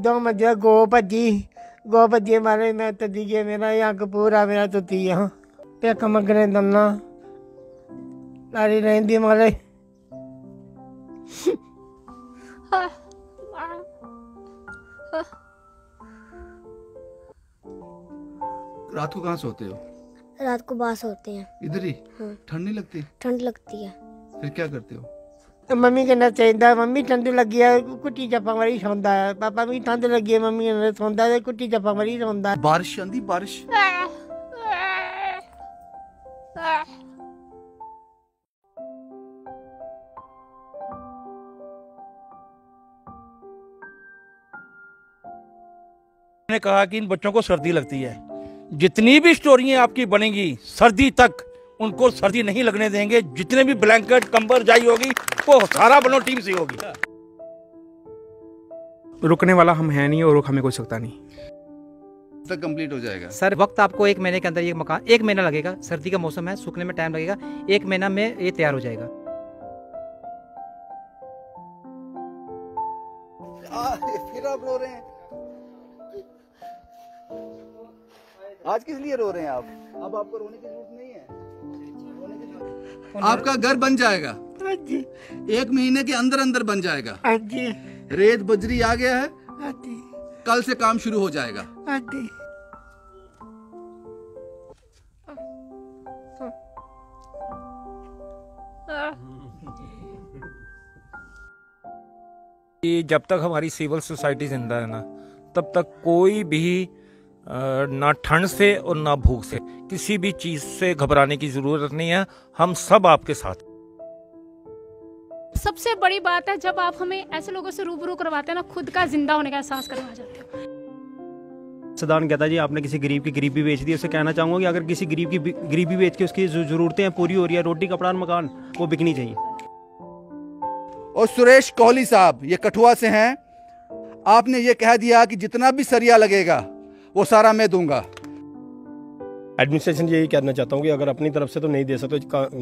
दो मजे गो भजी गो भजी मारे मैं तदीए मेरा यहाँ कपूरा मेरा तुतिया तो पेक मगने दमना लाड़ी रहती मारे रात को कहाँ सोते हो रात को बाहर सोते हैं इधर ही हाँ। ठंड हाँ। नहीं लगती ठंड लगती है फिर क्या करते हो मम्मी कहने चाहता मम्मी ठंड लगी है कुटी चप्पा मारी सौंदा है पापा मी ठंड लगी है मम्मी कहने सौंदा है कुटी चप्पा मारी सौंदा बारिश आंदी बारिश ने कहा कि इन बच्चों को सर्दी लगती है जितनी भी स्टोरियां आपकी बनेंगी सर्दी तक उनको सर्दी नहीं लगने देंगे जितने भी ब्लैंकेट कंबल जाई होगी वो सारा बनो टीम से होगी रुकने वाला हम है नहीं और रुक हमें कोई सकता नहीं तक कंप्लीट हो जाएगा सर वक्त आपको एक महीने के अंदर ये मकान एक महीना लगेगा सर्दी का मौसम है सूखने में टाइम लगेगा एक महीना में ये तैयार हो जाएगा फिर आप रो रहे हैं आज किस लिए रो रहे हैं आप अब आपको रोने की जरूरत नहीं है आपका घर बन जाएगा एक महीने के अंदर अंदर बन जाएगा हाँ रेत बजरी आ गया है हाँ कल से काम शुरू हो जाएगा हाँ कि जब तक हमारी सिविल सोसाइटी जिंदा है ना तब तक कोई भी ना ठंड से और ना भूख से किसी भी चीज़ से घबराने की ज़रूरत नहीं है हम सब आपके साथ सबसे बड़ी बात है जब आप हमें ऐसे लोगों से रूबरू करवाते हैं ना खुद का जिंदा होने का एहसास करवा जाते हो सदान कहता जी आपने किसी गरीब की गरीबी बेच दी उसे कहना चाहूंगा कि अगर किसी गरीब की गरीबी बेच के उसकी ज़रूरतें हैं पूरी हो रही है रोटी कपड़ा मकान वो बिकनी चाहिए और सुरेश कोहली साहब ये कठुआ से हैं आपने ये कह दिया कि जितना भी सरिया लगेगा वो सारा मैं दूंगा एडमिनिस्ट्रेशन यही कहना चाहता हूँ कि अगर अपनी तरफ से तो नहीं दे सकते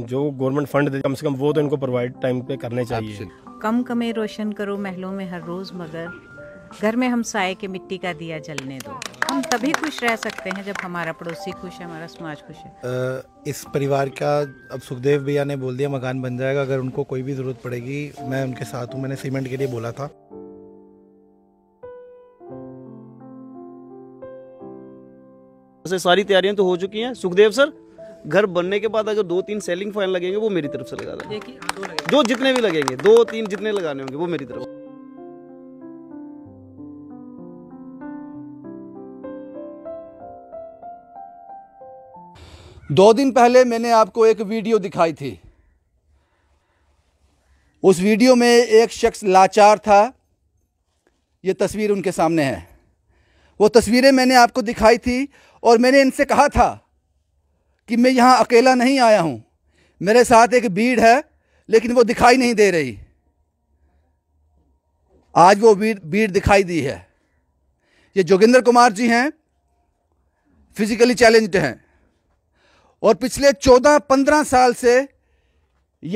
जो गवर्नमेंट फंड दे कम से कम वो तो इनको प्रोवाइड टाइम पे करने चाहिए कम कमे रोशन करो महलों में हर रोज़ मगर घर में हम साय के मिट्टी का दिया जलने दो हम तभी खुश रह सकते हैं जब हमारा पड़ोसी खुश है हमारा समाज खुश है इस परिवार का अब सुखदेव भैया ने बोल दिया मकान बन जाएगा अगर उनको कोई भी ज़रूरत पड़ेगी मैं उनके साथ हूँ मैंने सीमेंट के लिए बोला था से सारी तैयारियां तो हो चुकी हैं सुखदेव सर घर बनने के बाद अगर दो तीन सेलिंग फैन लगेंगे वो मेरी तरफ से लगा देंगे जो जितने भी लगेंगे दो तीन जितने लगाने होंगे वो मेरी तरफ दो दिन पहले मैंने आपको एक वीडियो दिखाई थी उस वीडियो में एक शख्स लाचार था ये तस्वीर उनके सामने है वो तस्वीरें मैंने आपको दिखाई थी और मैंने इनसे कहा था कि मैं यहाँ अकेला नहीं आया हूँ मेरे साथ एक भीड़ है लेकिन वो दिखाई नहीं दे रही आज वो भीड़ भीड़ दिखाई दी है ये जोगिंदर कुमार जी हैं फिजिकली चैलेंज्ड हैं और पिछले चौदह पंद्रह साल से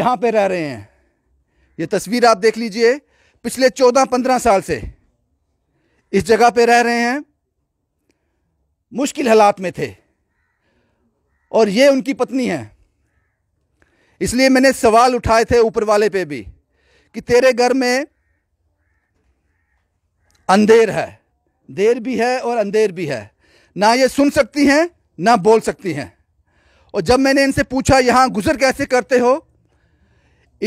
यहाँ पे रह रहे हैं ये तस्वीर आप देख लीजिए पिछले चौदह पंद्रह साल से इस जगह पे रह रहे हैं मुश्किल हालात में थे और ये उनकी पत्नी है इसलिए मैंने सवाल उठाए थे ऊपर वाले पे भी कि तेरे घर में अंधेर है देर भी है और अंधेर भी है ना ये सुन सकती हैं ना बोल सकती हैं और जब मैंने इनसे पूछा यहाँ गुजर कैसे करते हो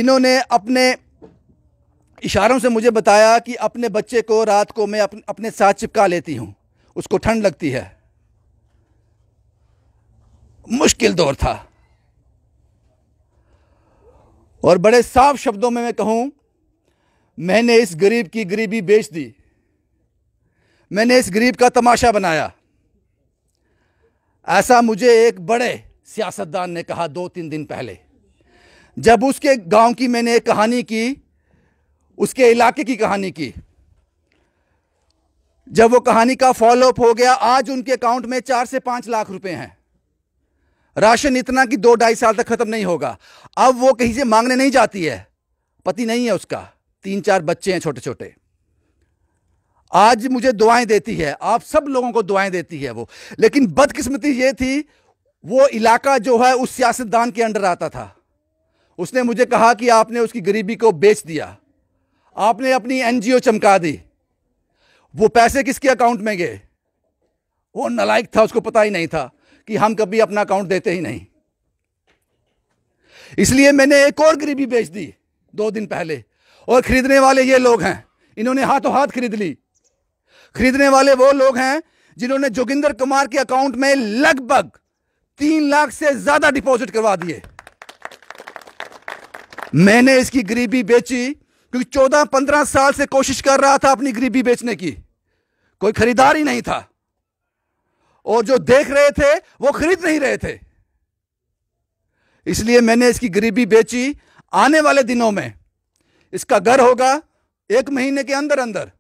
इन्होंने अपने इशारों से मुझे बताया कि अपने बच्चे को रात को मैं अपने साथ चिपका लेती हूँ उसको ठंड लगती है मुश्किल दौर था और बड़े साफ शब्दों में मैं कहूं मैंने इस गरीब की गरीबी बेच दी मैंने इस गरीब का तमाशा बनाया ऐसा मुझे एक बड़े सियासतदान ने कहा दो तीन दिन पहले जब उसके गांव की मैंने एक कहानी की उसके इलाके की कहानी की जब वो कहानी का फॉलोअप हो गया आज उनके अकाउंट में चार से पांच लाख रुपए हैं राशन इतना कि दो ढाई साल तक ख़त्म नहीं होगा अब वो कहीं से मांगने नहीं जाती है पति नहीं है उसका तीन चार बच्चे हैं छोटे छोटे आज मुझे दुआएं देती है आप सब लोगों को दुआएं देती है वो लेकिन बदकिस्मती ये थी वो इलाका जो है उस सियासतदान के अंडर आता था उसने मुझे कहा कि आपने उसकी गरीबी को बेच दिया आपने अपनी एनजीओ चमका दी वो पैसे किसके अकाउंट में गए वो नलायक था उसको पता ही नहीं था कि हम कभी अपना अकाउंट देते ही नहीं इसलिए मैंने एक और गरीबी बेच दी दो दिन पहले और खरीदने वाले ये लोग हैं इन्होंने हाथों हाथ खरीद ली खरीदने वाले वो लोग हैं जिन्होंने जोगिंदर कुमार के अकाउंट में लगभग तीन लाख से ज्यादा डिपॉजिट करवा दिए मैंने इसकी गरीबी बेची क्योंकि चौदह पंद्रह साल से कोशिश कर रहा था अपनी गरीबी बेचने की कोई खरीदार ही नहीं था और जो देख रहे थे वो खरीद नहीं रहे थे इसलिए मैंने इसकी गरीबी बेची आने वाले दिनों में इसका घर होगा एक महीने के अंदर अंदर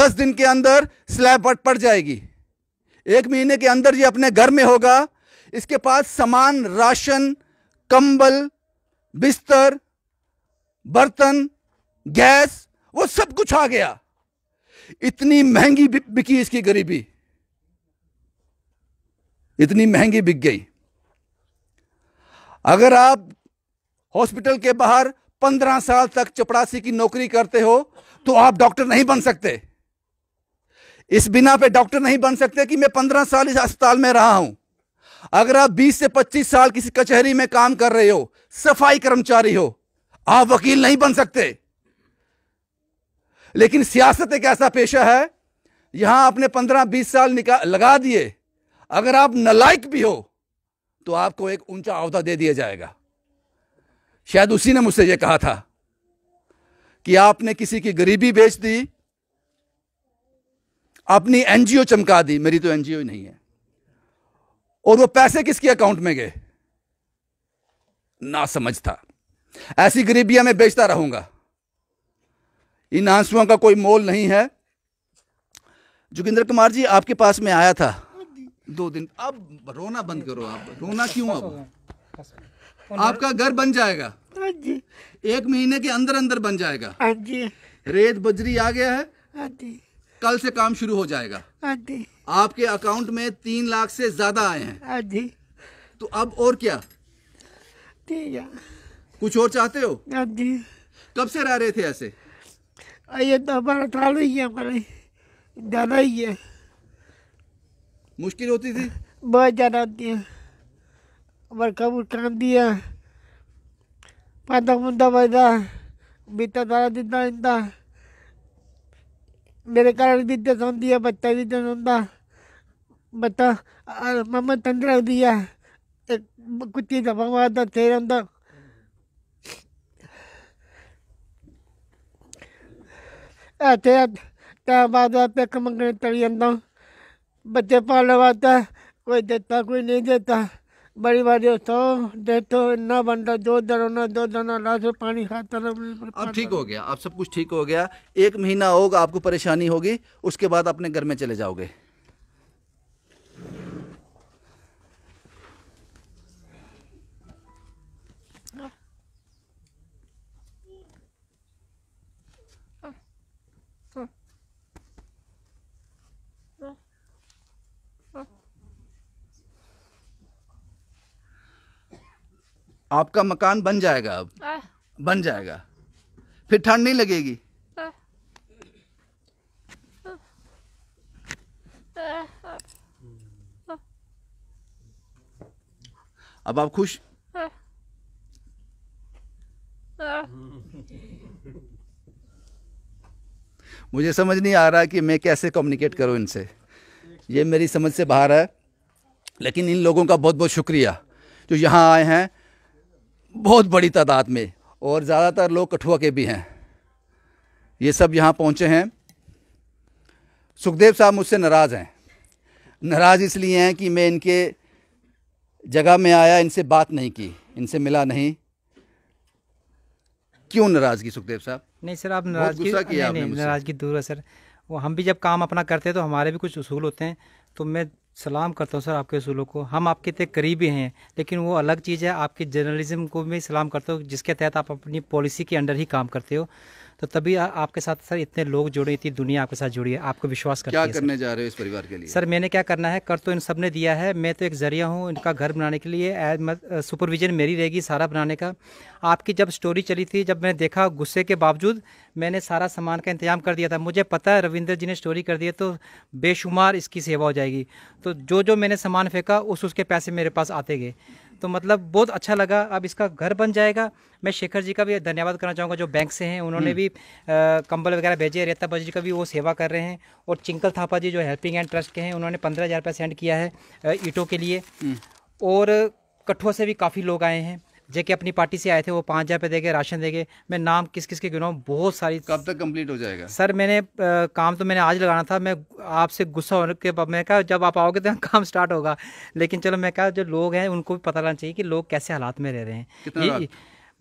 दस दिन के अंदर स्लैब पट पड़ जाएगी एक महीने के अंदर ये अपने घर में होगा इसके पास सामान राशन कंबल बिस्तर बर्तन गैस वो सब कुछ आ गया इतनी महंगी बिकी इसकी गरीबी इतनी महंगी बिक गई अगर आप हॉस्पिटल के बाहर पंद्रह साल तक चपरासी की नौकरी करते हो तो आप डॉक्टर नहीं बन सकते इस बिना पे डॉक्टर नहीं बन सकते कि मैं पंद्रह साल इस अस्पताल में रहा हूं अगर आप बीस से पच्चीस साल किसी कचहरी में काम कर रहे हो सफाई कर्मचारी हो आप वकील नहीं बन सकते लेकिन सियासत एक ऐसा पेशा है यहां आपने पंद्रह बीस साल निकाल लगा दिए अगर आप नलायक भी हो तो आपको एक ऊंचा अहदा दे दिया जाएगा शायद उसी ने मुझसे यह कहा था कि आपने किसी की गरीबी बेच दी अपनी एनजीओ चमका दी मेरी तो एनजीओ ही नहीं है और वो पैसे किसके अकाउंट में गए ना समझ था ऐसी गरीबियां मैं बेचता रहूंगा इन आंसुओं का कोई मोल नहीं है जोगिंद्र कुमार जी आपके पास में आया था दो दिन अब रोना बंद करो आप रोना क्यों अब आपका घर बन जाएगा हाँ एक महीने के अंदर अंदर बन जाएगा हाँ रेत बजरी आ गया है हाँ कल से काम शुरू हो जाएगा आपके अकाउंट में तीन लाख से ज्यादा आए हैं तो अब और क्या कुछ और चाहते हो कब से रह रहे थे ऐसे ये तो हमारा ही है दादा ही है मुश्किल होती थी बहुत ज़्यादा होती है वर्कआउट आती है पादा मुद्दा बजा बीता सारा दिता इंदा मेरे कारण बीते सौंती है बच्चा बीते सौंता बच्चा मामा तंद होती है एक कुत्ती दफा मारता थे रहा ऐसे बाद मंगने तली जाता बच्चे पालवाता लगाता कोई देता कोई नहीं देता बड़ी बारी तो देखो इतना बंदा जो डरोना दो दरोना ला से पानी खाता अब ठीक हो गया अब सब कुछ ठीक हो गया एक महीना होगा आपको परेशानी होगी उसके बाद अपने घर में चले जाओगे आपका मकान बन जाएगा अब बन जाएगा फिर ठंड नहीं लगेगी अब आप खुश मुझे समझ नहीं आ रहा कि मैं कैसे कम्युनिकेट करूं इनसे ये मेरी समझ से बाहर है लेकिन इन लोगों का बहुत बहुत शुक्रिया जो यहाँ आए हैं बहुत बड़ी तादाद में और ज़्यादातर लोग कठुआ के भी हैं ये सब यहाँ पहुँचे हैं सुखदेव साहब मुझसे नाराज़ हैं नाराज़ इसलिए हैं कि मैं इनके जगह में आया इनसे बात नहीं की इनसे मिला नहीं क्यों नाराज़गी सुखदेव साहब नहीं सर आप नाराज़गी नाराज़गी दूर है सर वो हम भी जब काम अपना करते हैं तो हमारे भी कुछ उसूल होते हैं तो मैं सलाम करता हूँ सर आपके असूलों को हम आपके इतने करीबी हैं लेकिन वो अलग चीज़ है आपके जर्नलिज्म को मैं सलाम करता हूँ जिसके तहत आप अपनी पॉलिसी के अंडर ही काम करते हो तो तभी आ, आपके साथ सर इतने लोग जुड़े इतनी दुनिया आपके साथ जुड़ी है आपको विश्वास करती क्या है, करने जा रहे हो इस परिवार के लिए सर मैंने क्या करना है कर तो इन सब ने दिया है मैं तो एक जरिया हूँ इनका घर बनाने के लिए सुपरविजन मेरी रहेगी सारा बनाने का आपकी जब स्टोरी चली थी जब मैंने देखा गुस्से के बावजूद मैंने सारा सामान का इंतजाम कर दिया था मुझे पता है रविंद्र जी ने स्टोरी कर दी है तो बेशुमार इसकी सेवा हो जाएगी तो जो जो मैंने सामान फेंका उस उसके पैसे मेरे पास आते गए तो मतलब बहुत अच्छा लगा अब इसका घर बन जाएगा मैं शेखर जी का भी धन्यवाद करना चाहूँगा जो बैंक से हैं उन्होंने हम्म। भी कंबल वगैरह भेजे रेता बजी का भी वो सेवा कर रहे हैं और चिंकल थापा जी जो हेल्पिंग एंड ट्रस्ट के हैं उन्होंने पंद्रह हज़ार सेंड किया है ईटों के लिए हम्म। और कठुआ से भी काफ़ी लोग आए हैं जे के अपनी पार्टी से आए थे वो पाँच हज़ार रुपये दे राशन देंगे मैं नाम किस किस के गिनाऊँ बहुत सारी कब तक कंप्लीट हो जाएगा सर मैंने आ, काम तो मैंने आज लगाना था मैं आपसे गुस्सा होने के बाद मैं कहा जब आप आओगे तो काम स्टार्ट होगा लेकिन चलो मैं कहा जो लोग हैं उनको भी पता लगना चाहिए कि लोग कैसे हालात में रह रहे हैं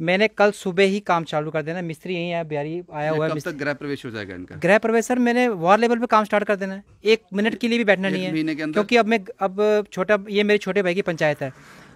मैंने कल सुबह ही काम चालू कर देना मिस्त्री यहीं है बिहारी आया हुआ है गृह प्रवेश हो जाएगा इनका गृह प्रवेश सर मैंने वार लेवल पे काम स्टार्ट कर देना है एक मिनट के लिए भी बैठना नहीं है क्योंकि अब मैं अब छोटा ये मेरे छोटे भाई की पंचायत है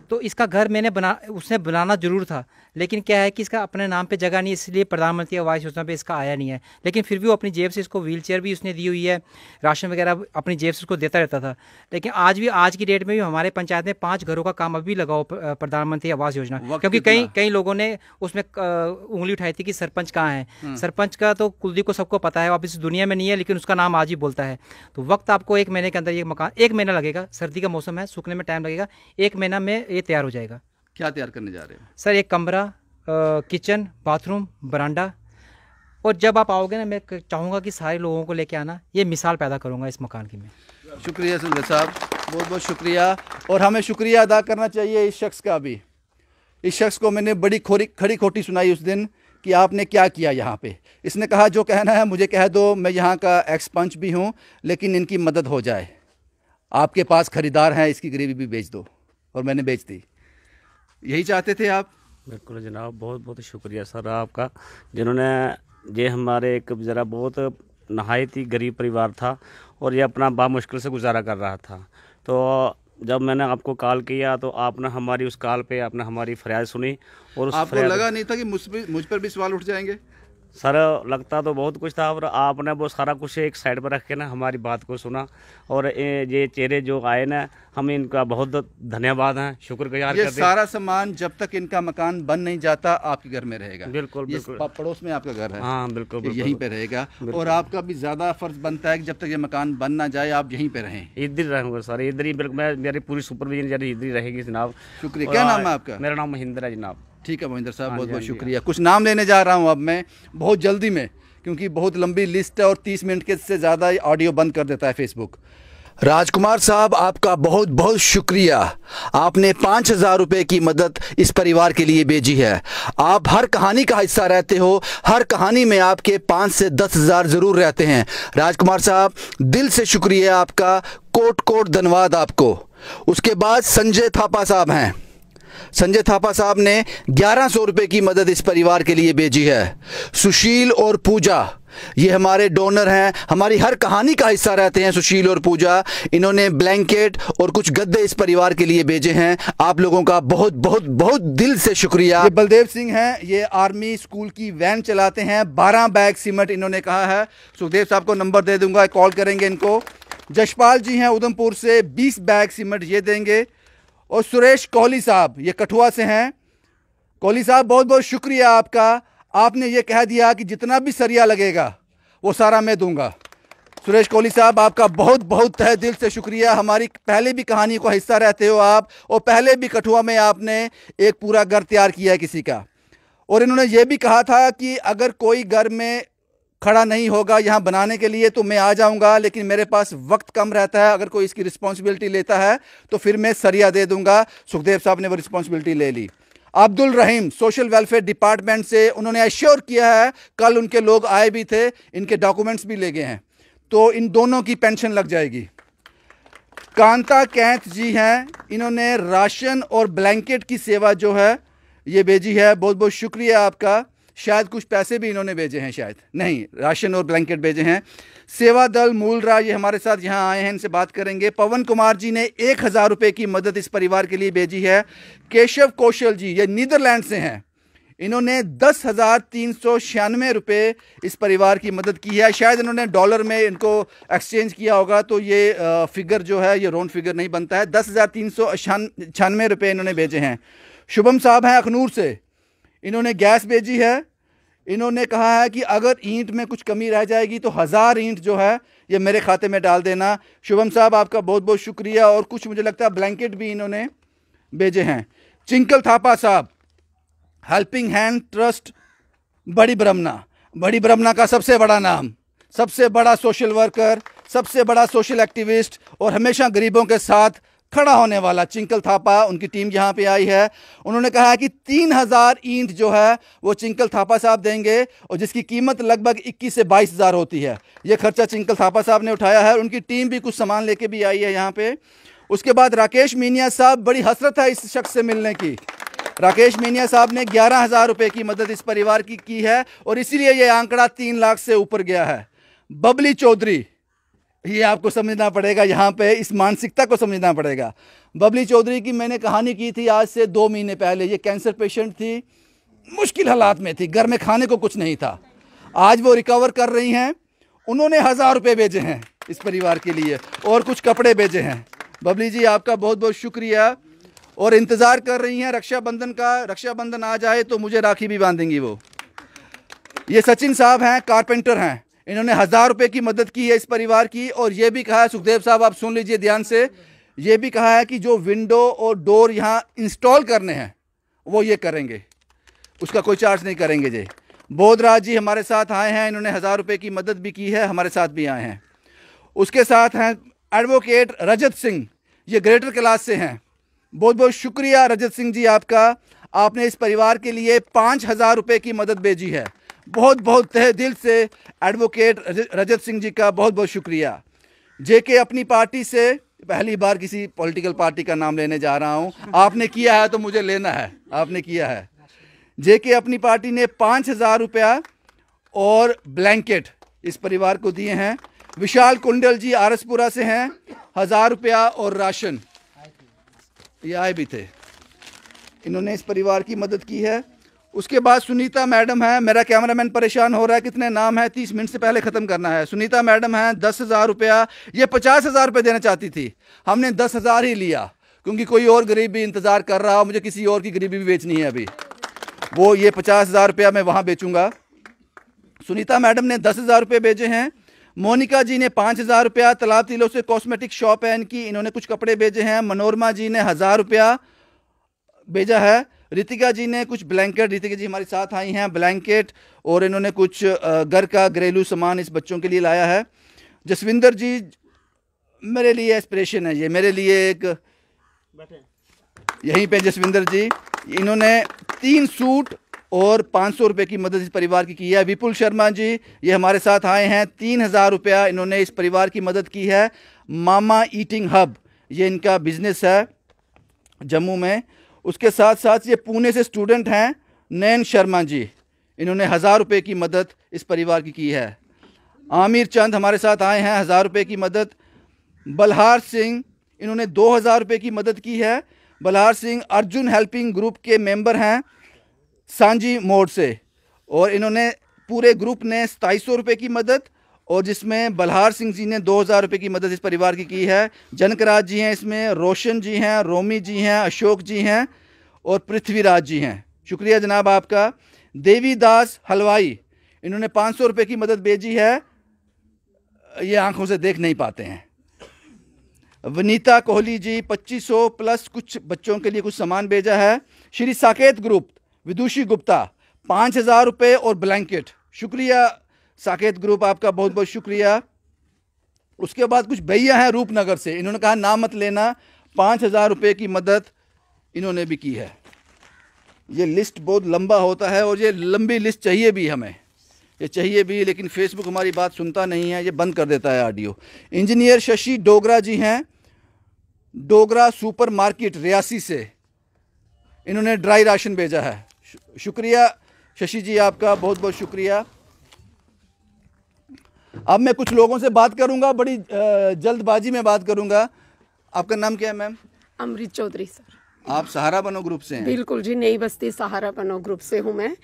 तो इसका घर मैंने बना उसने बनाना ज़रूर था लेकिन क्या है कि इसका अपने नाम पे जगह नहीं इसलिए प्रधानमंत्री आवास योजना पे इसका आया नहीं है लेकिन फिर भी वो अपनी जेब से इसको व्हील चेयर भी उसने दी हुई है राशन वगैरह अपनी जेब से उसको देता रहता था लेकिन आज भी आज की डेट में भी हमारे पंचायत में पाँच घरों का काम अभी लगाओ प्रधानमंत्री आवास योजना क्योंकि कई कई लोगों ने उसमें उंगली उठाई थी कि सरपंच कहाँ है हम्म। सरपंच का तो कुलदीप को सबको पता है अब इस दुनिया में नहीं है लेकिन उसका नाम आज ही बोलता है तो वक्त आपको एक महीने के अंदर ये मकान एक महीना लगेगा सर्दी का मौसम है सूखने में टाइम लगेगा एक महीना में ये तैयार हो जाएगा क्या तैयार करने जा रहे हैं सर एक कमरा किचन बाथरूम बरांडा और जब आप आओगे ना मैं चाहूँगा कि सारे लोगों को लेके आना ये मिसाल पैदा करूँगा इस मकान की मैं शुक्रिया सुंदर साहब बहुत बहुत शुक्रिया और हमें शुक्रिया अदा करना चाहिए इस शख्स का भी इस शख्स को मैंने बड़ी खोरी खड़ी खोटी सुनाई उस दिन कि आपने क्या किया यहाँ पे इसने कहा जो कहना है मुझे कह दो मैं यहाँ का एक्सपंच भी हूँ लेकिन इनकी मदद हो जाए आपके पास ख़रीदार हैं इसकी गरीबी भी बेच दो और मैंने बेच दी यही चाहते थे आप बिल्कुल जनाब बहुत बहुत शुक्रिया सर आपका जिन्होंने ये हमारे एक ज़रा बहुत नहायत ही गरीब परिवार था और ये अपना बामुश्किल से गुजारा कर रहा था तो जब मैंने आपको कॉल किया तो आपने हमारी उस कॉल पे आपने हमारी फरियाद सुनी और उस आपको लगा नहीं था कि मुझ पर मुझ पर भी सवाल उठ जाएंगे सर लगता तो बहुत कुछ था और आपने वो सारा कुछ एक साइड पर रख के ना हमारी बात को सुना और ये चेहरे जो आए ना हम इनका बहुत धन्यवाद हैं गुजार ये सारा सामान जब तक इनका मकान बन नहीं जाता आपके घर में रहेगा बिल्कुल बिल्कुल पड़ोस में आपका घर है हाँ बिल्कुल, बिल्कुल यहीं पे रहेगा और आपका भी ज़्यादा फर्ज बनता है कि जब तक ये मकान बन ना जाए आप यहीं पे रहें इधर रहूंगा सर इधर ही बिल्कुल मैं मेरी पूरी सुपरविजन इधर ही रहेगी जनाब शुक्रिया क्या नाम है आपका मेरा नाम महिंद्र है जनाब ठीक है महेंद्र साहब हाँ बहुत बहुत हाँ शुक्रिया हाँ कुछ नाम लेने जा रहा हूँ अब मैं बहुत जल्दी में क्योंकि बहुत लंबी लिस्ट है और तीस मिनट के से ज़्यादा ऑडियो बंद कर देता है फेसबुक राजकुमार साहब आपका बहुत बहुत शुक्रिया आपने पाँच हज़ार रुपये की मदद इस परिवार के लिए भेजी है आप हर कहानी का हिस्सा रहते हो हर कहानी में आपके पाँच से दस हज़ार ज़रूर रहते हैं राजकुमार साहब दिल से शुक्रिया आपका कोट कोट धन्यवाद आपको उसके बाद संजय थापा साहब हैं संजय थापा साहब ने ग्यारह सौ रुपए की मदद इस परिवार के लिए भेजी है सुशील और पूजा ये हमारे डोनर हैं हमारी हर कहानी का हिस्सा रहते हैं सुशील और पूजा इन्होंने ब्लैंकेट और कुछ गद्दे इस परिवार के लिए भेजे हैं आप लोगों का बहुत बहुत बहुत दिल से शुक्रिया ये बलदेव सिंह हैं ये आर्मी स्कूल की वैन चलाते हैं बारह बैग सीमेंट इन्होंने कहा है सुखदेव साहब को नंबर दे दूंगा कॉल करेंगे इनको जशपाल जी हैं उधमपुर से बीस बैग सीमेंट ये देंगे और सुरेश कोहली साहब ये कठुआ से हैं कोहली साहब बहुत बहुत शुक्रिया आपका आपने ये कह दिया कि जितना भी सरिया लगेगा वो सारा मैं दूंगा सुरेश कोहली साहब आपका बहुत बहुत तह दिल से शुक्रिया हमारी पहले भी कहानी का हिस्सा रहते हो आप और पहले भी कठुआ में आपने एक पूरा घर तैयार किया है किसी का और इन्होंने ये भी कहा था कि अगर कोई घर में खड़ा नहीं होगा यहाँ बनाने के लिए तो मैं आ जाऊँगा लेकिन मेरे पास वक्त कम रहता है अगर कोई इसकी रिस्पॉन्सिबिलिटी लेता है तो फिर मैं सरिया दे दूँगा सुखदेव साहब ने वो रिस्पॉन्सिबिलिटी ले ली Abdul Rahim social welfare department से उन्होंने एश्योर किया है कल उनके लोग आए भी थे इनके डॉक्यूमेंट्स भी ले गए हैं तो इन दोनों की पेंशन लग जाएगी कांता कैंत जी हैं इन्होंने राशन और ब्लैंकेट की सेवा जो है ये भेजी है बहुत बहुत शुक्रिया आपका शायद कुछ पैसे भी इन्होंने भेजे हैं शायद नहीं राशन और ब्लैंकेट भेजे हैं सेवा दल मूलरा ये हमारे साथ यहाँ आए हैं इनसे बात करेंगे पवन कुमार जी ने एक हज़ार रुपये की मदद इस परिवार के लिए भेजी है केशव कौशल जी ये नीदरलैंड से हैं इन्होंने दस हज़ार तीन सौ छियानवे रुपये इस परिवार की मदद की है शायद इन्होंने डॉलर में इनको एक्सचेंज किया होगा तो ये फिगर जो है ये रोन फिगर नहीं बनता है दस हज़ार तीन सौ छियानवे रुपये इन्होंने भेजे हैं शुभम साहब हैं अखनूर से इन्होंने गैस भेजी है इन्होंने कहा है कि अगर ईंट में कुछ कमी रह जाएगी तो हज़ार ईंट जो है ये मेरे खाते में डाल देना शुभम साहब आपका बहुत बहुत शुक्रिया और कुछ मुझे लगता है ब्लैंकेट भी इन्होंने भेजे हैं चिंकल थापा साहब हेल्पिंग हैंड ट्रस्ट बड़ी ब्रह्मना बड़ी ब्रह्मना का सबसे बड़ा नाम सबसे बड़ा सोशल वर्कर सबसे बड़ा सोशल एक्टिविस्ट और हमेशा गरीबों के साथ खड़ा होने वाला चिंकल थापा उनकी टीम यहाँ पे आई है उन्होंने कहा है कि तीन हज़ार ईंट जो है वो चिंकल थापा साहब देंगे और जिसकी कीमत लगभग इक्कीस से बाईस हज़ार होती है ये खर्चा चिंकल थापा साहब ने उठाया है उनकी टीम भी कुछ सामान लेके भी आई है यहाँ पे उसके बाद राकेश मीनिया साहब बड़ी हसरत है इस शख्स से मिलने की राकेश मीनिया साहब ने ग्यारह हज़ार रुपये की मदद इस परिवार की की है और इसीलिए ये आंकड़ा तीन लाख से ऊपर गया है बबली चौधरी ये आपको समझना पड़ेगा यहाँ पे इस मानसिकता को समझना पड़ेगा बबली चौधरी की मैंने कहानी की थी आज से दो महीने पहले ये कैंसर पेशेंट थी मुश्किल हालात में थी घर में खाने को कुछ नहीं था आज वो रिकवर कर रही हैं उन्होंने हज़ार रुपये भेजे हैं इस परिवार के लिए और कुछ कपड़े भेजे हैं बबली जी आपका बहुत बहुत शुक्रिया और इंतज़ार कर रही हैं रक्षाबंधन का रक्षाबंधन आ जाए तो मुझे राखी भी बांधेंगी वो ये सचिन साहब हैं कारपेंटर हैं इन्होंने हज़ार रुपये की मदद की है इस परिवार की और ये भी कहा है सुखदेव साहब आप सुन लीजिए ध्यान से ये भी कहा है कि जो विंडो और डोर यहाँ इंस्टॉल करने हैं वो ये करेंगे उसका कोई चार्ज नहीं करेंगे जी बोधराज जी हमारे साथ आए हैं इन्होंने हज़ार रुपये की मदद भी की है हमारे साथ भी आए हैं उसके साथ हैं एडवोकेट रजत सिंह ये ग्रेटर क्लास से हैं बहुत बहुत शुक्रिया रजत सिंह जी आपका आपने इस परिवार के लिए पाँच हज़ार रुपये की मदद भेजी है बहुत बहुत तह दिल से एडवोकेट रजत सिंह जी का बहुत बहुत शुक्रिया जे के अपनी पार्टी से पहली बार किसी पॉलिटिकल पार्टी का नाम लेने जा रहा हूं आपने किया है तो मुझे लेना है आपने किया है जे के अपनी पार्टी ने पाँच हज़ार रुपया और ब्लैंकेट इस परिवार को दिए हैं विशाल कुंडल जी आरसपुरा से हैं हज़ार रुपया और राशन ये आए भी थे इन्होंने इस परिवार की मदद की है उसके बाद सुनीता मैडम है मेरा कैमरामैन परेशान हो रहा है कितने नाम है तीस मिनट से पहले ख़त्म करना है सुनीता मैडम है दस हज़ार रुपया ये पचास हज़ार रुपये देना चाहती थी हमने दस हज़ार ही लिया क्योंकि कोई और गरीब भी इंतज़ार कर रहा हो मुझे किसी और की गरीबी भी बेचनी है अभी वो ये पचास हज़ार रुपया मैं वहाँ बेचूँगा सुनीता मैडम ने दस हज़ार रुपये भेजे हैं मोनिका जी ने पाँच हज़ार रुपया तालाब तिलो से कॉस्मेटिक शॉप है इनकी इन्होंने कुछ कपड़े भेजे हैं मनोरमा जी ने हज़ार रुपया भेजा है रितिका जी ने कुछ ब्लैंकेट रितिका जी हमारे साथ आई हैं ब्लैंकेट और इन्होंने कुछ घर का घरेलू सामान इस बच्चों के लिए लाया है जसविंदर जी मेरे लिए एस्पिरेशन है ये मेरे लिए एक यहीं पे जसविंदर जी इन्होंने तीन सूट और पाँच सौ रुपये की मदद इस परिवार की की है विपुल शर्मा जी ये हमारे साथ आए हैं तीन हज़ार रुपया इन्होंने इस परिवार की मदद की है मामा ईटिंग हब ये इनका बिजनेस है जम्मू में उसके साथ साथ ये पुणे से स्टूडेंट हैं नैन शर्मा जी इन्होंने हज़ार रुपये की मदद इस परिवार की की है आमिर चंद हमारे साथ आए हैं हज़ार रुपये की मदद बलहार सिंह इन्होंने दो हज़ार रुपये की मदद की है बलहार सिंह अर्जुन हेल्पिंग ग्रुप के मेंबर हैं सांझी मोड़ से और इन्होंने पूरे ग्रुप ने सताईस सौ रुपये की मदद और जिसमें बलहार सिंह जी ने दो हज़ार रुपये की मदद इस परिवार की की है जनकराज जी हैं इसमें रोशन जी हैं रोमी जी हैं अशोक जी हैं और पृथ्वीराज जी हैं शुक्रिया जनाब आपका देवीदास हलवाई इन्होंने पाँच सौ रुपये की मदद भेजी है ये आंखों से देख नहीं पाते हैं वनीता कोहली जी 2500 प्लस कुछ बच्चों के लिए कुछ सामान भेजा है श्री साकेत ग्रुप विदुषी गुप्ता पाँच हज़ार रुपये और ब्लैंकेट शुक्रिया साकेत ग्रुप आपका बहुत बहुत शुक्रिया उसके बाद कुछ भैया हैं रूपनगर से इन्होंने कहा नाम मत लेना पाँच हज़ार रुपये की मदद इन्होंने भी की है ये लिस्ट बहुत लंबा होता है और ये लंबी लिस्ट चाहिए भी हमें ये चाहिए भी लेकिन फेसबुक हमारी बात सुनता नहीं है ये बंद कर देता है ऑडियो इंजीनियर शशि डोगरा जी हैं डोगरा सुपर मार्केट रियासी से इन्होंने ड्राई राशन भेजा है शुक्रिया शशि जी आपका बहुत बहुत शुक्रिया अब मैं कुछ लोगों से बात करूंगा बड़ी जल्दबाजी में बात करूंगा आपका नाम क्या है मैम अमृत चौधरी सर आप सहारा बनो ग्रुप से हैं बिल्कुल जी नई बस्ती सहारा बनो ग्रुप से हूँ मैं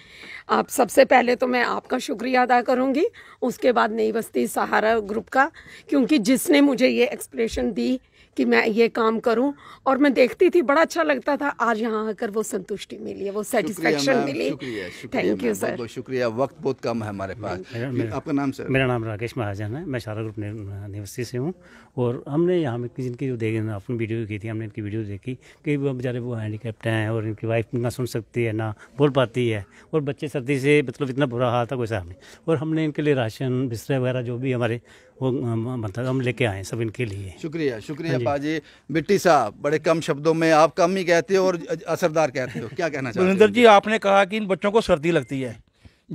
आप सबसे पहले तो मैं आपका शुक्रिया अदा करूँगी उसके बाद नई बस्ती सहारा ग्रुप का क्योंकि जिसने मुझे ये एक्सप्रेशन दी कि मैं ये काम करूं और मैं देखती थी बड़ा अच्छा लगता था आज यहाँ आकर वो संतुष्टि मिली वो सेटिस्फेक्शन मिली थैंक यू सर बहुत शुक्रिया वक्त बहुत कम है हमारे पास आपका नाम सर मेरा नाम राकेश महाजन है मैं शारा ग्रुप निवासी से हूँ और हमने यहाँ में जिनकी जो देखी अपनी वीडियो की थी हमने इनकी वीडियो देखी कि वो बेचारे वो हैंडीकेप्ट हैं और इनकी वाइफ ना सुन सकती है ना बोल पाती है और बच्चे सर्दी से मतलब इतना बुरा हाल था कोई साहब नहीं और हमने इनके लिए राशन बिस्तर वगैरह जो भी हमारे वो मतलब हम लेके आए सब इनके लिए शुक्रिया शुक्रिया हाँ पाजी बिट्टी साहब बड़े कम शब्दों में आप कम ही कहते हो और असरदार कहते हो क्या कहना चाहते हो जी आपने कहा कि इन बच्चों को सर्दी लगती है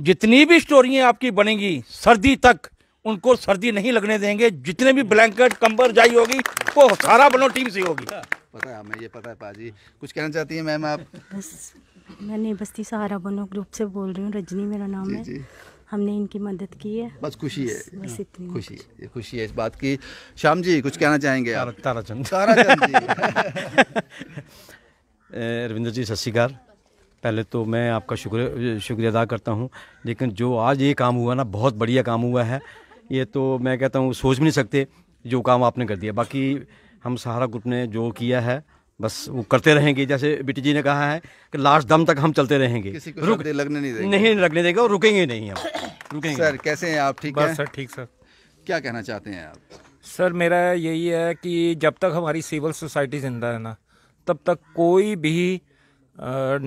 जितनी भी स्टोरियाँ आपकी बनेंगी सर्दी तक उनको सर्दी नहीं लगने देंगे जितने भी ब्लैंकेट कंबर जाई होगी वो सारा बनो टीम से होगी पता है हमें ये पता है पाजी कुछ कहना चाहती है मैम आप बस मैं बस्ती सहारा बनो ग्रुप से बोल रही हूँ रजनी मेरा नाम जी, है जी। हमने इनकी मदद की है बस खुशी है बस हाँ, इतनी खुशी है खुशी है इस बात की श्याम जी कुछ कहना चाहेंगे आप ताराचंद ताराचंद जी रविंद्र जी सत्यकाल पहले तो मैं आपका शुक्र शुक्रिया अदा करता हूँ लेकिन जो आज ये काम हुआ ना बहुत बढ़िया काम हुआ है ये तो मैं कहता हूँ सोच भी नहीं सकते जो काम आपने कर दिया बाकी हम सहारा ग्रुप ने जो किया है बस वो करते रहेंगे जैसे बेटी जी ने कहा है कि लास्ट दम तक हम चलते रहेंगे किसी को रुक लगने नहीं देंगे नहीं लगने देंगे और रुकेंगे नहीं हम रुकेंगे सर कैसे हैं आप ठीक बस सर ठीक सर क्या कहना चाहते हैं आप सर मेरा यही है कि जब तक हमारी सिविल सोसाइटी जिंदा है ना तब तक कोई भी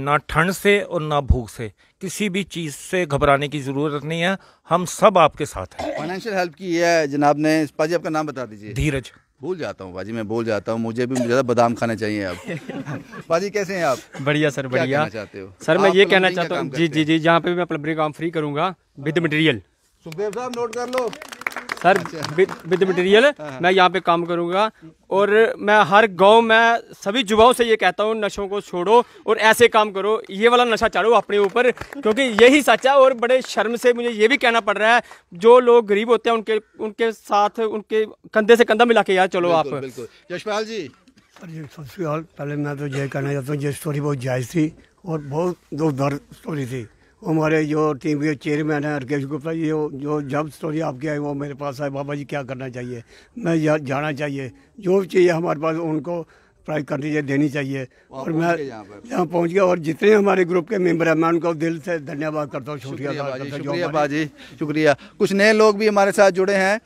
ना ठंड से और ना भूख से किसी भी चीज़ से घबराने की ज़रूरत नहीं है हम सब आपके साथ हैं फाइनेंशियल हेल्प की है जनाब ने पाजी आपका नाम बता दीजिए धीरज भूल जाता हूँ भाजी मैं भूल जाता हूँ मुझे भी ज़्यादा बादाम खाने चाहिए आप भाजी कैसे हैं आप बढ़िया सर बढ़िया चाहते हो सर मैं ये कहना चाहता हूँ जी जी जी जहाँ पे मैं प्लम्बरिंग काम फ्री करूंगा विद मटेरियल सुखदेव साहब नोट कर लो सर अच्छा। विद मटेरियल हाँ, हाँ। मैं यहाँ पे काम करूँगा और मैं हर गांव में सभी युवाओं से ये कहता हूँ नशों को छोड़ो और ऐसे काम करो ये वाला नशा चाड़ो अपने ऊपर क्योंकि यही सच है और बड़े शर्म से मुझे ये भी कहना पड़ रहा है जो लोग गरीब होते हैं उनके उनके साथ उनके कंधे से कंधा मिला के यार चलो आप यशपाल जी अरे सबसे पहले मैं तो ये कहना चाहता हूँ ये स्टोरी बहुत जायज़ थी और बहुत जोरदार स्टोरी थी हमारे जो टीम के चेयरमैन हैं राकेश गुप्ता जी जो जब स्टोरी आपके आए वो मेरे पास आए बाबा जी क्या करना चाहिए मैं जा, जाना चाहिए जो भी चाहिए हमारे पास उनको प्राइज करनी चाहिए देनी चाहिए और मैं यहाँ पहुँच गया और जितने हमारे ग्रुप के मेंबर हैं मैं उनको दिल से धन्यवाद करता हूँ शुक्रिया शुक्रिया बाजी शुक्रिया कुछ नए लोग भी हमारे साथ जुड़े हैं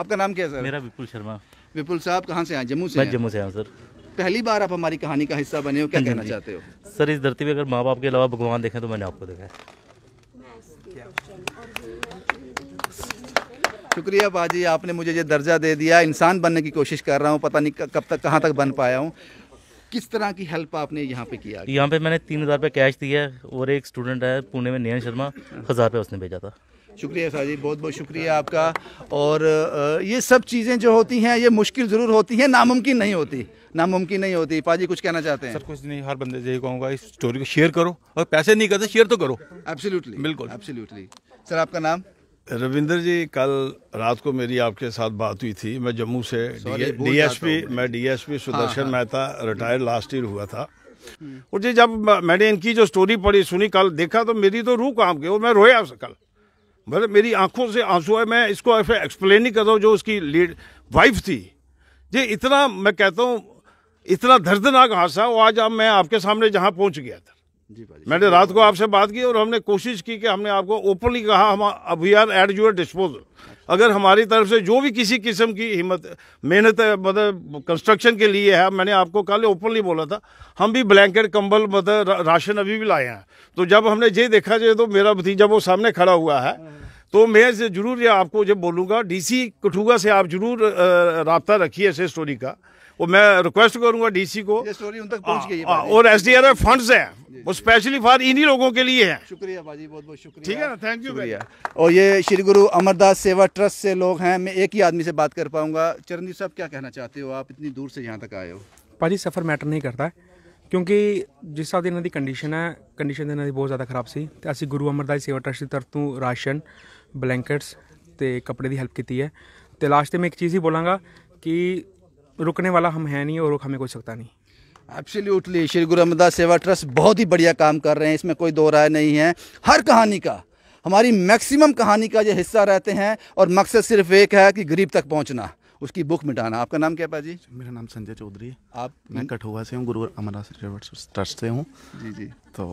आपका नाम क्या है सर मेरा विपुल शर्मा विपुल साहब कहाँ से आए जम्मू से जम्मू से आया सर पहली बार आप हमारी कहानी का हिस्सा बने हो क्या कहना चाहते हो सर इस धरती पे अगर माँ बाप के अलावा भगवान देखें तो मैंने आपको देखा है शुक्रिया बाजी आपने मुझे ये दर्जा दे दिया इंसान बनने की कोशिश कर रहा हूँ पता नहीं कब तक कहाँ तक बन पाया हूँ किस तरह की हेल्प आपने यहाँ पे किया यहाँ पे मैंने तीन हज़ार रुपये कैश दिया है और एक स्टूडेंट है पुणे में नेहन शर्मा हज़ार रुपये उसने भेजा था शुक्रिया शाह जी बहुत बहुत शुक्रिया आपका और ये सब चीज़ें जो होती हैं ये मुश्किल ज़रूर होती हैं नामुमकिन नहीं होती नामुमकिन नहीं होती पाजी कुछ कहना चाहते हैं सर कुछ नहीं हर बंदे यही कहूँगा इस स्टोरी को शेयर करो और पैसे नहीं करते शेयर तो करो एब्सोल्युटली बिल्कुल एब्सोल्युटली सर आपका नाम रविंदर जी कल रात को मेरी आपके साथ बात हुई थी मैं जम्मू से डीएसपी मैं डीएसपी हाँ, सुदर्शन हाँ, हाँ। मेहता रिटायर्ड लास्ट ईयर हुआ था हम्म। और जी जब मैंने इनकी जो स्टोरी पढ़ी सुनी कल देखा तो मेरी तो रूह काम गई और मैं रोया कल मतलब मेरी आंखों से आंसू है मैं इसको ऐसे एक्सप्लेन नहीं कर रहा हूँ जो उसकी लीड वाइफ थी ये इतना मैं कहता हूँ इतना दर्दनाक हादसा वो आज अब मैं आपके सामने जहाँ पहुँच गया था जी भाई मैंने रात को आपसे बात की और हमने कोशिश की कि हमने आपको ओपनली कहा हम we are at your disposal अगर हमारी तरफ से जो भी किसी किस्म की हिम्मत मेहनत मतलब कंस्ट्रक्शन के लिए है मैंने आपको कल ओपनली बोला था हम भी ब्लैंकेट कंबल मतलब राशन अभी भी लाए हैं तो जब हमने ये देखा जाए तो मेरा भतीजा वो सामने खड़ा हुआ है तो मैं जरूर ये आपको जब बोलूँगा डी कठुआ से आप जरूर रबता रखिए ऐसे स्टोरी का वो मैं रिक्वेस्ट करूंगा डीसी को ये स्टोरी उन तक पहुंच हाँ, गई है हाँ, और S D R F fund है वो स्पेशली फॉर इन्हीं लोगों के लिए है शुक्रिया भाजी बहुत बहुत शुक्रिया ठीक है ना थैंक यू भैया और ये श्री गुरु अमरदास सेवा ट्रस्ट से लोग हैं मैं एक ही आदमी से बात कर पाऊंगा चरणदीप साहब क्या कहना चाहते हो आप इतनी दूर से यहाँ तक आए हो भाजी सफ़र मैटर नहीं करता क्योंकि जिस हिसाब ਦੀ ਇਹਨਾਂ ਦੀ ਕੰਡੀਸ਼ਨ ਹੈ ਕੰਡੀਸ਼ਨ ਇਹਨਾਂ ਦੀ ਬਹੁਤ ਜ਼ਿਆਦਾ ਖਰਾਬ ਸੀ ਤੇ ਅਸੀਂ ਗੁਰੂ ਅਮਰਦਾਸ ਸੇਵਾ ਟਰਸਟ ਦੀ ਤਰਫ ਤੋਂ ਰਾਸ਼ਨ ਬਲੈਂਕਟਸ ਤੇ ਕੱਪੜੇ ਦੀ ਹੈਲਪ ਕੀਤੀ ਹੈ ਤੇ ਲਾਸਟ ਤੇ ਮੈਂ ਇੱਕ ਚੀਜ਼ ਹੀ ਬੋਲਾਂਗਾ रुकने वाला हम हैं नहीं और रुक हमें कोई सकता नहीं एब्सोल्युटली श्री गुरु अमरदास सेवा ट्रस्ट बहुत ही बढ़िया काम कर रहे हैं इसमें कोई दो राय नहीं है हर कहानी का हमारी मैक्सिमम कहानी का ये हिस्सा रहते हैं और मकसद सिर्फ एक है कि गरीब तक पहुंचना उसकी बुक मिटाना आपका नाम क्या पाजी मेरा नाम संजय चौधरी है आप मैं कठुआ से हूँ गुरु अमरदास ट्रस्ट से हूँ जी जी तो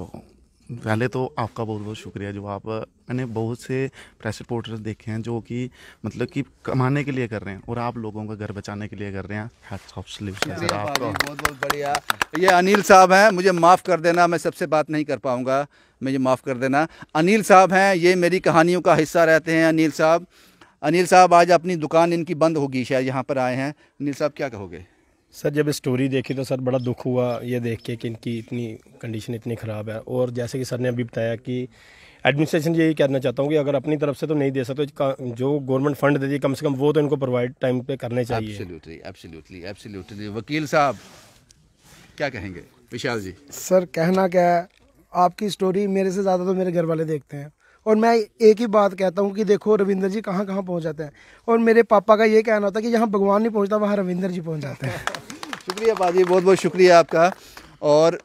पहले तो आपका बहुत बहुत शुक्रिया जो आप मैंने बहुत से प्रेस रिपोर्टर्स देखे हैं जो कि मतलब कि कमाने के लिए कर रहे हैं और आप लोगों का घर बचाने के लिए कर रहे हैं ऑफ आपको बहुत बहुत बढ़िया ये अनिल साहब हैं मुझे माफ़ कर देना मैं सबसे बात नहीं कर पाऊँगा मुझे माफ़ कर देना अनिल साहब हैं ये मेरी कहानियों का हिस्सा रहते हैं अनिल साहब अनिल साहब आज अपनी दुकान इनकी बंद होगी शायद यहाँ पर आए हैं अनिल साहब क्या कहोगे सर जब स्टोरी देखी तो सर बड़ा दुख हुआ ये देख के कि इनकी इतनी कंडीशन इतनी ख़राब है और जैसे कि सर ने अभी बताया कि एडमिनिस्ट्रेशन यही कहना चाहता हूँ कि अगर अपनी तरफ से तो नहीं दे सकते तो जो गवर्नमेंट फंड दे दी कम से कम वो तो इनको प्रोवाइड टाइम पे करने चाहिए absolutely, absolutely, absolutely. वकील साहब क्या कहेंगे विशाल जी सर कहना क्या है आपकी स्टोरी मेरे से ज़्यादा तो मेरे घर वाले देखते हैं और मैं एक ही बात कहता हूँ कि देखो रविंदर जी कहाँ कहाँ पहुँच जाते हैं और मेरे पापा का ये कहना होता है कि जहाँ भगवान नहीं पहुँचता वहाँ रविंदर जी पहुँच जाते हैं शुक्रिया बाजी बहुत बहुत शुक्रिया आपका और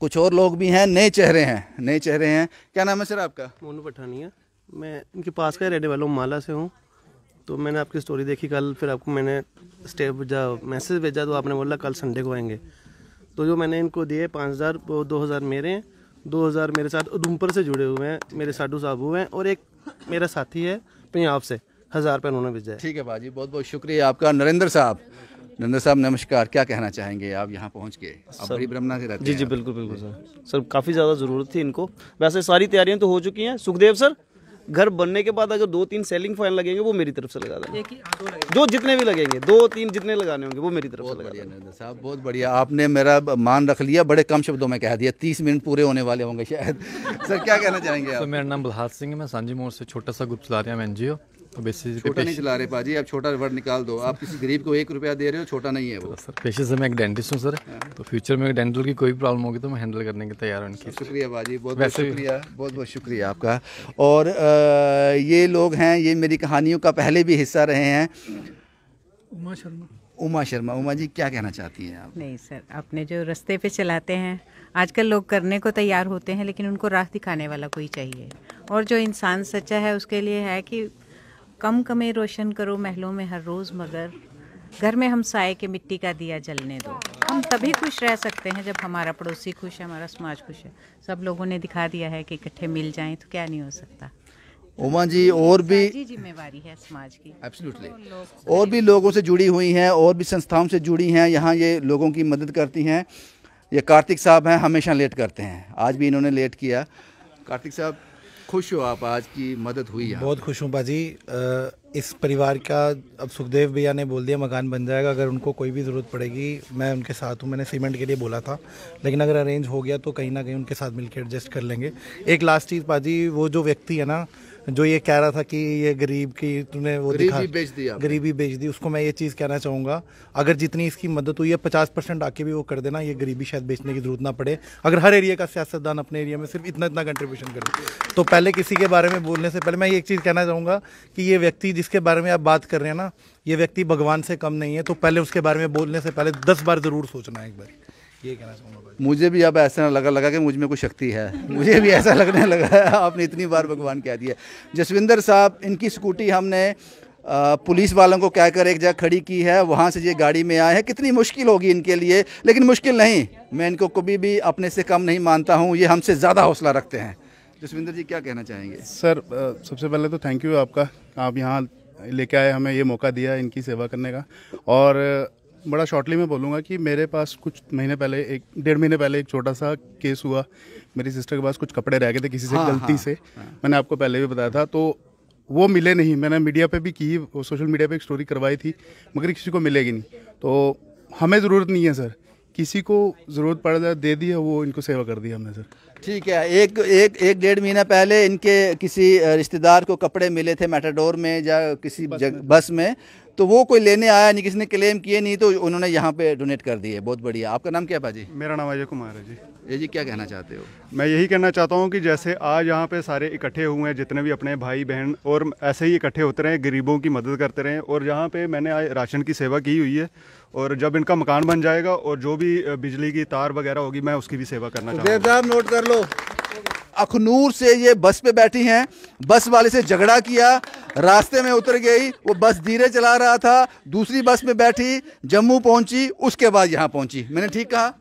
कुछ और लोग भी हैं नए चेहरे हैं नए चेहरे हैं क्या नाम है सर आपका मोनू पठानिया मैं इनके पास का रहने वाला हूँ माला से हूँ तो मैंने आपकी स्टोरी देखी कल फिर आपको मैंने स्टेप भेजा मैसेज भेजा तो आपने बोला कल संडे को आएंगे तो जो मैंने इनको दिए पाँच हज़ार वो दो हज़ार मेरे हैं 2000 मेरे साथ उधमपुर से जुड़े हुए हैं मेरे साडू हुए हैं और एक मेरा साथी है पंजाब से हज़ार रुपये उन्होंने भेजा है ठीक है भाजी बहुत बहुत शुक्रिया आपका नरेंद्र साहब नरेंद्र साहब नमस्कार क्या कहना चाहेंगे आप यहाँ पहुँच के आप से रहते जी जी बिल्कुल बिल्कुल सर सर काफ़ी ज़्यादा ज़रूरत थी इनको वैसे सारी तैयारियाँ तो हो चुकी हैं सुखदेव सर घर बनने के बाद अगर दो तीन सेलिंग फैन लगेंगे वो मेरी तरफ से लगा देंगे जो जितने भी लगेंगे दो तीन जितने लगाने होंगे वो मेरी तरफ से लगा देंगे साहब बहुत बढ़िया आपने मेरा मान रख लिया बड़े कम शब्दों में कह दिया तीस मिनट पूरे होने वाले होंगे शायद सर क्या कहना चाहेंगे मेरा नाम बलहार सिंह है मैं सांझी मोड़ से छोटा सा ग्रुप चला रहे हैं एन छोटा नहीं चला रहे पाजी आप छोटा वर्ड निकाल दो आप किसी गरीब को एक रुपया दे रहे हो छोटा नहीं है वो सर पेशे से मैं एक डेंटिस्ट हूँ सर हाँ। तो फ्यूचर में डेंटल की कोई प्रॉब्लम होगी तो मैं हैंडल करने के तैयार हूँ शुक्रिया बाजी बहुत बहुत शुक्रिया बहुत बहुत शुक्रिया आपका और ये लोग हैं ये मेरी कहानियों का पहले भी हिस्सा रहे हैं उमा शर्मा उमा शर्मा उमा जी क्या कहना चाहती हैं आप नहीं सर अपने जो रास्ते पे चलाते हैं आजकल लोग करने को तैयार होते हैं लेकिन उनको राह दिखाने वाला कोई चाहिए और जो इंसान सच्चा है उसके लिए है कि कम कमे रोशन करो महलों में हर रोज़ मगर घर में हम साय के मिट्टी का दिया जलने दो हम तभी खुश रह सकते हैं जब हमारा पड़ोसी खुश है हमारा समाज खुश है सब लोगों ने दिखा दिया है कि इकट्ठे मिल जाएं तो क्या नहीं हो सकता उमा जी और भी जिम्मेवारी है समाज की एब्सोल्युटली तो और भी लोगों से जुड़ी हुई हैं और भी संस्थाओं से जुड़ी हैं यहाँ ये लोगों की मदद करती हैं ये कार्तिक साहब हैं हमेशा लेट करते हैं आज भी इन्होंने लेट किया कार्तिक साहब खुश हो आप आज की मदद हुई है बहुत खुश हूँ भाजी इस परिवार का अब सुखदेव भैया ने बोल दिया मकान बन जाएगा अगर उनको कोई भी ज़रूरत पड़ेगी मैं उनके साथ हूँ मैंने सीमेंट के लिए बोला था लेकिन अगर अरेंज हो गया तो कहीं ना कहीं उनके साथ मिलकर एडजस्ट कर लेंगे एक लास्ट चीज़ भाजी वो जो व्यक्ति है ना जो ये कह रहा था कि ये गरीब की तुमने वो दिखा बेच दिया गरीबी बेच दी उसको मैं ये चीज़ कहना चाहूँगा अगर जितनी इसकी मदद हुई है पचास परसेंट आके भी वो कर देना ये गरीबी शायद बेचने की जरूरत ना पड़े अगर हर एरिया का सियासतदान अपने एरिया में सिर्फ इतना इतना कंट्रीब्यूशन करे तो पहले किसी के बारे में बोलने से पहले मैं ये एक चीज़ कहना चाहूँगा कि ये व्यक्ति जिसके बारे में आप बात कर रहे हैं ना ये व्यक्ति भगवान से कम नहीं है तो पहले उसके बारे में बोलने से पहले दस बार ज़रूर सोचना है एक बार ये कहना चाहूँगा मुझे भी अब ऐसा लगा लगा कि मुझ में कोई शक्ति है मुझे भी ऐसा लगने लगा है आपने इतनी बार भगवान कह दिया जसविंदर साहब इनकी स्कूटी हमने पुलिस वालों को क्या कर एक जगह खड़ी की है वहाँ से ये गाड़ी में आए हैं कितनी मुश्किल होगी इनके लिए लेकिन मुश्किल नहीं मैं इनको कभी भी अपने से कम नहीं मानता हूँ ये हमसे ज़्यादा हौसला रखते हैं जसविंदर जी क्या कहना चाहेंगे सर सबसे पहले तो थैंक यू आपका आप यहाँ लेके आए हमें ये मौका दिया इनकी सेवा करने का और बड़ा शॉर्टली मैं बोलूँगा कि मेरे पास कुछ महीने पहले एक डेढ़ महीने पहले एक छोटा सा केस हुआ मेरी सिस्टर के पास कुछ कपड़े रह गए थे किसी से हाँ, गलती हाँ, से हाँ. मैंने आपको पहले भी बताया था तो वो मिले नहीं मैंने मीडिया पे भी की सोशल मीडिया पे एक स्टोरी करवाई थी मगर किसी को मिलेगी नहीं तो हमें ज़रूरत नहीं है सर किसी को ज़रूरत पड़ जाए दे दी है वो इनको सेवा कर दी हमने सर ठीक है एक एक एक डेढ़ महीना पहले इनके किसी रिश्तेदार को कपड़े मिले थे मेटाडोर में या किसी बस में, बस में तो वो कोई लेने आया नहीं किसी ने क्लेम किए नहीं तो उन्होंने यहाँ पे डोनेट कर दिए बहुत बढ़िया आपका नाम क्या है भाजी मेरा नाम अजय कुमार है जी ये जी क्या कहना चाहते हो मैं यही कहना चाहता हूँ कि जैसे आज यहाँ पे सारे इकट्ठे हुए हैं जितने भी अपने भाई बहन और ऐसे ही इकट्ठे होते रहे गरीबों की मदद करते रहे और यहाँ पे मैंने आज राशन की सेवा की हुई है और जब इनका मकान बन जाएगा और जो भी बिजली की तार वगैरह होगी मैं उसकी भी सेवा करना तो चाहूँगा नोट कर लो अखनूर से ये बस पे बैठी हैं बस वाले से झगड़ा किया रास्ते में उतर गई वो बस धीरे चला रहा था दूसरी बस में बैठी जम्मू पहुंची उसके बाद यहाँ पहुंची मैंने ठीक कहा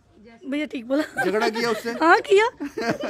भैया ठीक बोला झगड़ा किया उससे हाँ किया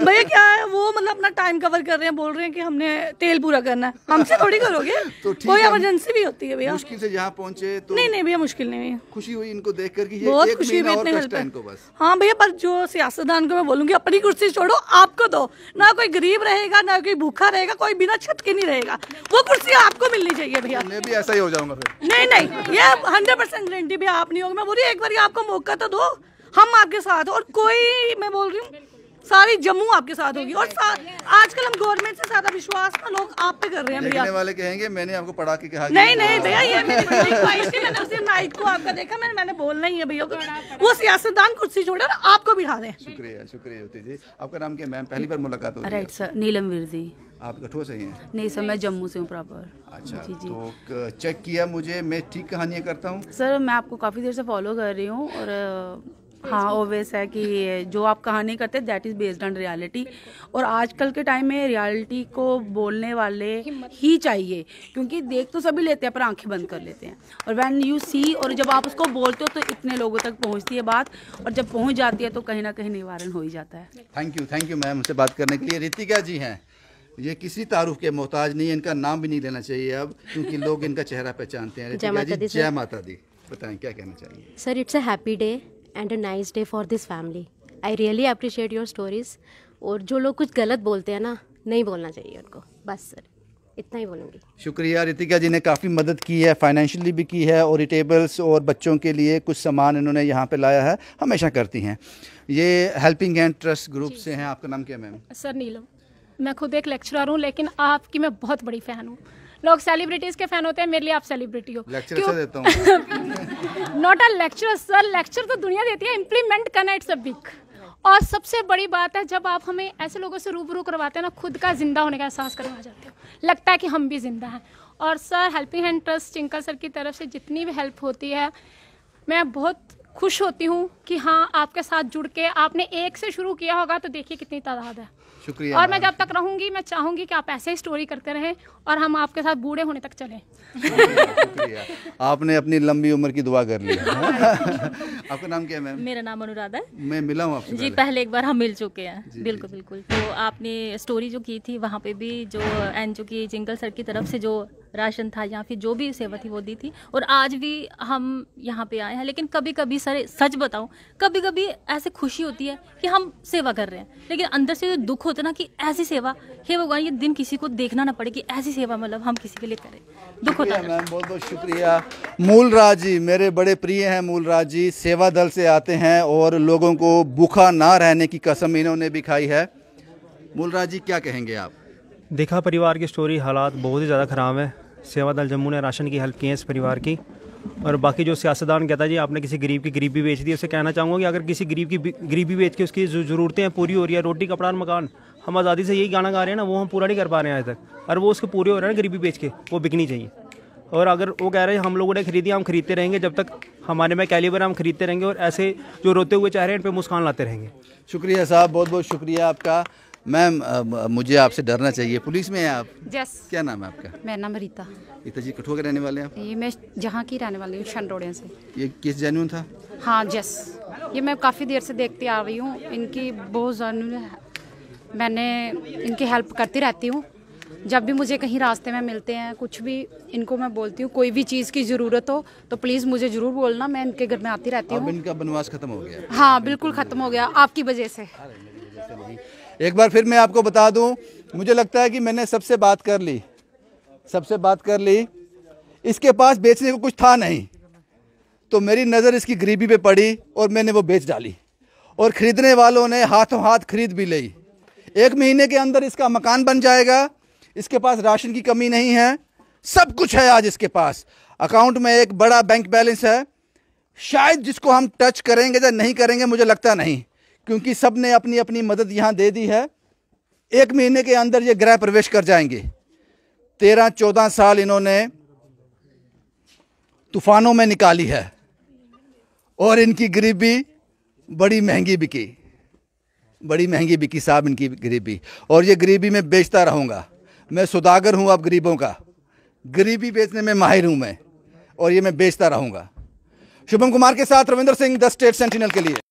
भैया क्या है वो मतलब अपना टाइम कवर कर रहे हैं बोल रहे हैं कि हमने तेल पूरा करना है हमसे थोड़ी करोगे तो कोई इमरजेंसी भी होती है भैया मुश्किल से यहाँ पहुँचे तो नहीं नहीं भैया मुश्किल नहीं है खुशी हुई इनको देख कर बहुत खुशी हुई हाँ भैया पर जो सियासतदान को मैं बोलूँगी अपनी कुर्सी छोड़ो आपको दो ना कोई गरीब रहेगा ना कोई भूखा रहेगा कोई बिना छत के नहीं रहेगा वो कुर्सी आपको मिलनी चाहिए भैया मैं भी ऐसा ही हो जाऊंगा नहीं नहीं ये हंड्रेड परसेंट गारंटी भी आप नहीं होगी मैं बोलिए एक बार आपको मौका तो दो हम आपके साथ और कोई मैं बोल रही हूँ सारी जम्मू आपके साथ होगी और सा, आजकल हम गवर्नमेंट से ज्यादा विश्वास ना लोग आप पे कर रहे हैं भैया वाले कहेंगे मैंने आपको पढ़ा के कहा नहीं नहीं हाँ। भैया ये मैंने नाइट को आपका देखा मैंने मैंने बोलना ही है भैया वो सियासतदान कुर्सी छोड़े और आपको बिठा दे शुक्रिया शुक्रिया ज्योति जी आपका नाम क्या मैम पहली बार मुलाकात हो राइट सर नीलम वीर जी आप कठोर से हैं नहीं सर मैं जम्मू से हूँ प्रॉपर अच्छा जी जी तो चेक किया मुझे मैं ठीक कहानियाँ करता हूँ सर मैं आपको काफ़ी देर से फॉलो कर रही हूँ और हाँ ओवेस है कि जो आप कहानी करते that is based on reality और आजकल के टाइम में रियलिटी को बोलने वाले ही चाहिए क्योंकि देख तो सभी लेते हैं पर आंखें बंद कर लेते हैं और व्हेन यू सी और जब आप उसको बोलते हो तो इतने लोगों तक पहुँचती है बात और जब पहुंच जाती है तो कहीं ना कहीं निवारण हो ही जाता है thank you thank you ma'am उनसे बात करने के लिए रितिका जी हैं ये किसी तारुफ के मोहताज नहीं है इनका नाम भी नहीं लेना चाहिए अब क्योंकि लोग इनका चेहरा पहचानते हैं जय माता दी बताएं क्या कहना चाहिए sir it's a happy day and a nice day for this family I really appreciate your stories और जो लोग कुछ गलत बोलते हैं ना नहीं बोलना चाहिए उनको बस सर इतना ही बोलूँगी शुक्रिया रितिका जी ने काफ़ी मदद की है फाइनेंशियली भी की है और रिटेबल्स और बच्चों के लिए कुछ सामान इन्होंने यहाँ पे लाया है हमेशा करती हैं ये हेल्पिंग हैंड ट्रस्ट ग्रुप से हैं आपका नाम क्या मैम सर नीलम मैं खुद एक लेक्चरर हूँ लेकिन आपकी मैं बहुत बड़ी फ़ैन हूँ लोग सेलिब्रिटीज के फैन होते हैं मेरे लिए आप सेलिब्रिटी हो लेक्चर अच्छा देता not a lecture sir lecture तो दुनिया देती है इम्प्लीमेंट करना इट्स अ बिग और सबसे बड़ी बात है जब आप हमें ऐसे लोगों से रूबरू करवाते हैं ना खुद का जिंदा होने का एहसास करवा जाते हो लगता है कि हम भी जिंदा हैं और sir helping hand trust Chinkal sir की तरफ से जितनी भी हेल्प होती है मैं बहुत खुश होती हूँ कि हाँ आपके साथ जुड़ के आपने एक से शुरू किया होगा तो देखिए कितनी तादाद है शुक्रिया और मैं जब तक रहूंगी मैं चाहूंगी कि आप ऐसे ही स्टोरी करते रहें और हम आपके साथ बूढ़े होने तक चलें आपने अपनी लंबी उम्र की दुआ कर ली आपका नाम क्या है मैम मेरा नाम अनुराधा है मैं मिला हूँ आपसे जी पहले।, पहले एक बार हम मिल चुके हैं बिल्कुल बिल्कुल तो आपने स्टोरी जो की थी वहाँ पे भी जो एन जो की जिंगल सर की तरफ से जो राशन था या फिर जो भी सेवा थी वो दी थी और आज भी हम यहाँ पे आए हैं लेकिन कभी कभी सर सच बताऊँ कभी कभी ऐसे खुशी होती है कि हम सेवा कर रहे हैं लेकिन अंदर से जो दुख होता है ना कि ऐसी सेवा हे भगवान ये दिन किसी को देखना ना पड़े कि ऐसी सेवा मतलब हम किसी के लिए करें दुख होता है मैम बहुत बहुत शुक्रिया मूल जी मेरे बड़े प्रिय हैं मूल जी सेवा दल से आते हैं और लोगों को भूखा ना रहने की कसम इन्होंने भी खाई है मूलराज जी क्या कहेंगे आप देखा परिवार की स्टोरी हालात बहुत ही ज़्यादा ख़राब है सेवा दल जम्मू ने राशन की हेल्प की है इस परिवार की और बाकी जो सियासतदान कहता है जी आपने किसी गरीब की गरीबी बेच दी उसे कहना चाहूँगा कि अगर किसी गरीब की गरीबी बेच के उसकी ज़रूरतें पूरी हो रही है रोटी कपड़ा और मकान हम आज़ादी से यही गाना गा रहे हैं ना वो हम पूरा नहीं कर पा रहे हैं आज तक और वो उसके पूरे हो रहे हैं गरीबी बेच के वो बिकनी चाहिए और अगर वो कह रहे हैं हम लोगों ने खरीदी हम खरीदते रहेंगे जब तक हमारे में कैलिबर हम खरीदते रहेंगे और ऐसे जो रोते हुए चेहरे इन पर मुस्कान लाते रहेंगे शुक्रिया साहब बहुत बहुत शुक्रिया आपका मैम मुझे आपसे डरना चाहिए पुलिस में हैं आप यस क्या नाम है आपका मेरा नाम रीता रीता जी कठुआ के रहने वाले हैं ये मैं जहाँ की रहने वाली हूँ शनरोड़िया से ये किस जेन्यून था हाँ यस ये मैं काफ़ी देर से देखती आ रही हूँ इनकी बहुत जेन्यून मैंने इनकी हेल्प करती रहती हूँ जब भी मुझे कहीं रास्ते में मिलते हैं कुछ भी इनको मैं बोलती हूँ कोई भी चीज़ की ज़रूरत हो तो प्लीज़ मुझे ज़रूर बोलना मैं इनके घर में आती रहती हूँ इनका बनवास खत्म हो गया हाँ बिल्कुल ख़त्म हो गया आपकी वजह से एक बार फिर मैं आपको बता दूं मुझे लगता है कि मैंने सबसे बात कर ली सबसे बात कर ली इसके पास बेचने को कुछ था नहीं तो मेरी नज़र इसकी गरीबी पे पड़ी और मैंने वो बेच डाली और ख़रीदने वालों ने हाथों हाथ खरीद भी ली एक महीने के अंदर इसका मकान बन जाएगा इसके पास राशन की कमी नहीं है सब कुछ है आज इसके पास अकाउंट में एक बड़ा बैंक बैलेंस है शायद जिसको हम टच करेंगे या नहीं करेंगे मुझे लगता नहीं क्योंकि सब ने अपनी अपनी मदद यहाँ दे दी है एक महीने के अंदर ये गृह प्रवेश कर जाएंगे तेरह चौदह साल इन्होंने तूफानों में निकाली है और इनकी गरीबी बड़ी महंगी बिकी बड़ी महंगी बिकी साहब इनकी गरीबी और ये गरीबी में बेचता रहूँगा मैं सुदागर हूँ आप गरीबों का गरीबी बेचने में माहिर हूँ मैं और ये मैं बेचता रहूँगा शुभम कुमार के साथ Ravindra Singh the State Sentinel के लिए